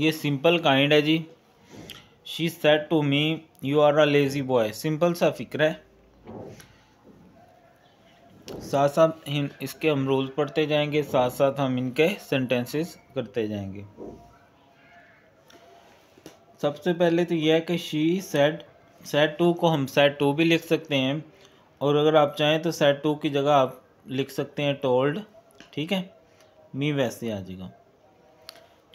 ये simple kind है जी she said to me you are a lazy boy simple सा फिक्र है साथ साथ हम इसके हम रूल्स पढ़ते जाएंगे साथ साथ हम इनके सेंटेंसेस करते जाएंगे सबसे पहले तो यह है कि शी सेट सेट टू को हम सेट टू भी लिख सकते हैं और अगर आप चाहें तो सेट टू की जगह आप लिख सकते हैं टोल्ड ठीक है मी वैसे आ जाएगा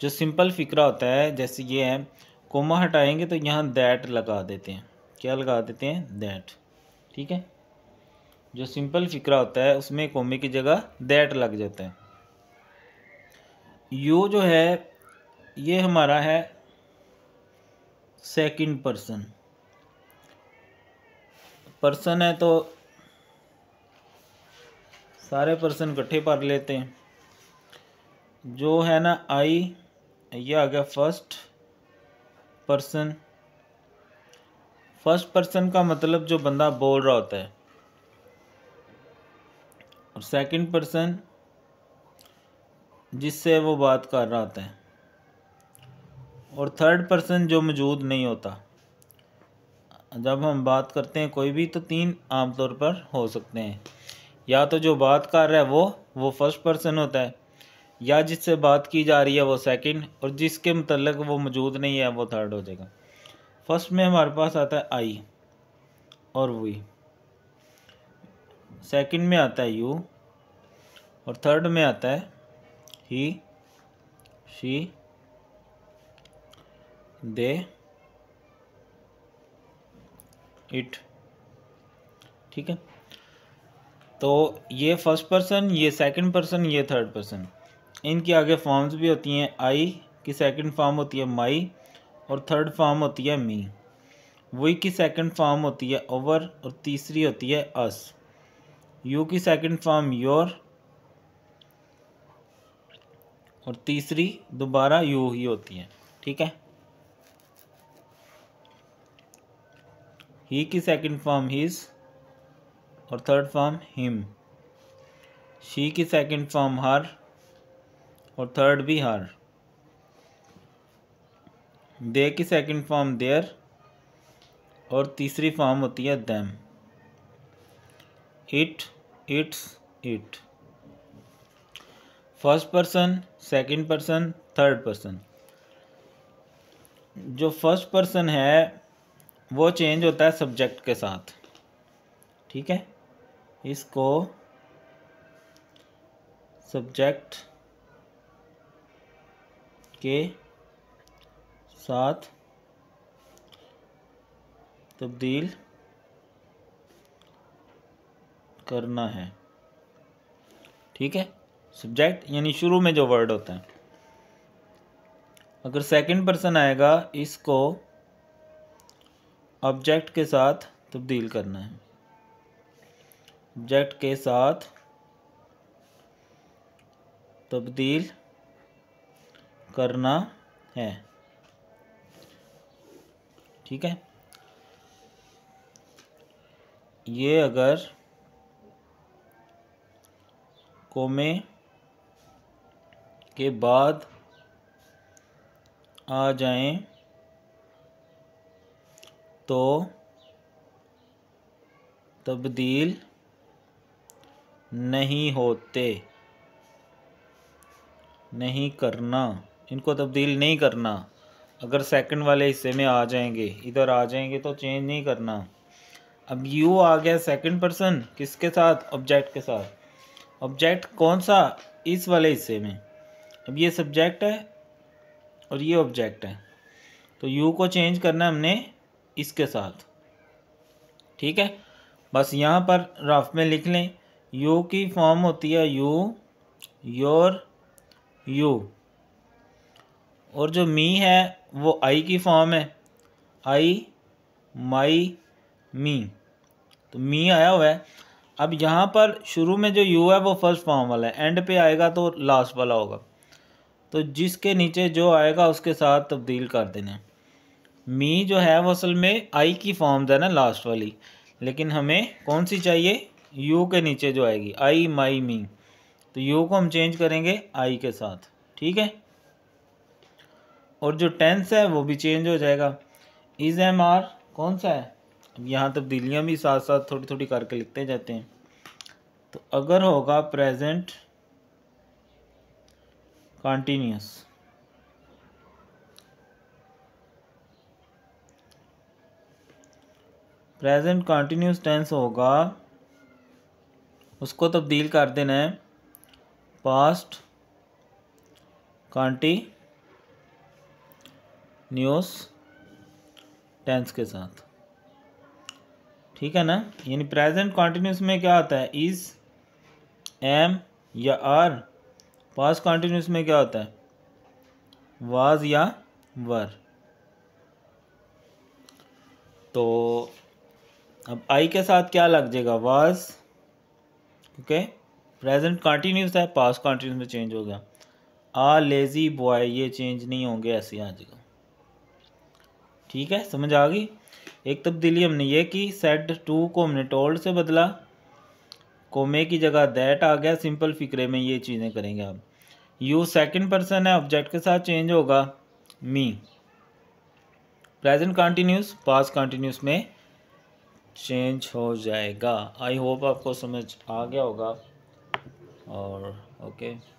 जो सिंपल फिक्रा होता है जैसे ये है कोमा हटाएंगे तो यहाँ दैट लगा देते हैं क्या लगा देते हैं दैट ठीक है जो सिंपल फिक्रा होता है उसमें कोमे की जगह दैट लग जाता है यू जो है ये हमारा है सेकंड पर्सन पर्सन है तो सारे पर्सन इकट्ठे पढ़ लेते हैं जो है ना आई ये आ गया फर्स्ट पर्सन फर्स्ट पर्सन का मतलब जो बंदा बोल रहा होता है और सेकंड पर्सन जिससे वो बात कर रहा होता है और थर्ड पर्सन जो मौजूद नहीं होता जब हम बात करते हैं कोई भी तो तीन आमतौर पर हो सकते हैं या तो जो बात कर रहा है वो वो फर्स्ट पर्सन होता है या जिससे बात की जा रही है वो सेकंड और जिसके मतलब वो मौजूद नहीं है वो थर्ड हो जाएगा फर्स्ट में हमारे पास आता है आई और वी सेकंड में आता है यू और थर्ड में आता है ही शी दे इट ठीक है तो ये फर्स्ट पर्सन ये सेकंड पर्सन ये थर्ड पर्सन इनके आगे फॉर्म्स भी होती हैं आई की सेकंड फॉर्म होती है माई और थर्ड फॉर्म होती है मी वी की सेकंड फॉर्म होती है ओवर और तीसरी होती है अस यू की सेकंड फॉर्म योर और तीसरी दोबारा यू ही होती है ठीक है ही की सेकंड फॉर्म हिज और थर्ड फॉर्म हिम शी की सेकंड फॉर्म हर और थर्ड भी हर दे की सेकंड फॉर्म देयर और तीसरी फॉर्म होती है them it its it first person second person third person जो फर्स्ट पर्सन है वो चेंज होता है सब्जेक्ट के साथ ठीक है इसको सब्जेक्ट के साथ तब्दील करना है ठीक है सब्जेक्ट यानी शुरू में जो वर्ड होता है अगर सेकंड पर्सन आएगा इसको ऑब्जेक्ट के साथ तब्दील करना है ऑब्जेक्ट के साथ तब्दील करना है ठीक है ये अगर कोमे के बाद आ जाएं तो तब्दील नहीं होते नहीं करना इनको तब्दील नहीं करना अगर सेकंड वाले हिस्से में आ जाएंगे इधर आ जाएंगे तो चेंज नहीं करना अब यू आ गया सेकंड पर्सन किसके साथ ऑब्जेक्ट के साथ ऑब्जेक्ट कौन सा इस वाले हिस्से में अब ये सब्जेक्ट है और ये ऑब्जेक्ट है तो यू को चेंज करना हमने इसके साथ ठीक है बस यहाँ पर राफ में लिख लें यू की फॉर्म होती है यू योर यू और जो मी है वो आई की फॉर्म है आई माई मी तो मी आया हुआ है अब यहाँ पर शुरू में जो यू है वो फर्स्ट फॉर्म वाला है एंड पे आएगा तो लास्ट वाला होगा तो जिसके नीचे जो आएगा उसके साथ तब्दील कर देना है मी जो है वो असल में आई की फॉर्म है ना लास्ट वाली लेकिन हमें कौन सी चाहिए यू के नीचे जो आएगी आई माई मी तो यू को हम चेंज करेंगे आई के साथ ठीक है और जो टेंस है वो भी चेंज हो जाएगा इज़ एम आर कौन सा है अब यहाँ तब्दीलियाँ तो भी साथ साथ थोड़ी थोड़ी करके लिखते जाते हैं तो अगर होगा present continuous present continuous tense होगा उसको तब्दील कर देना है पास्ट कॉन्टी न्यूस टेंस के साथ ठीक है ना यानी प्रेजेंट कॉन्टीन्यूस में क्या होता है इज़ एम या आर पास्ट कॉन्टीन्यूस में क्या होता है वाज या वर तो अब आई के साथ क्या लग जाएगा वाज ओके प्रेजेंट कॉन्टीन्यूस है पास्ट कॉन्टीन्यूस में चेंज हो गया आ लेज़ी बॉय ये चेंज नहीं होंगे ऐसे ही आ जाएगा ठीक है समझ आ गई एक तब्दीली हमने ये की सेट टू को हमने टोल्ड से बदला कोमे की जगह दैट आ गया सिंपल फिक्रे में ये चीज़ें करेंगे आप यू सेकंड पर्सन है ऑब्जेक्ट के साथ चेंज होगा me present continuous past continuous में चेंज हो जाएगा आई होप आपको समझ आ गया होगा और ओके okay.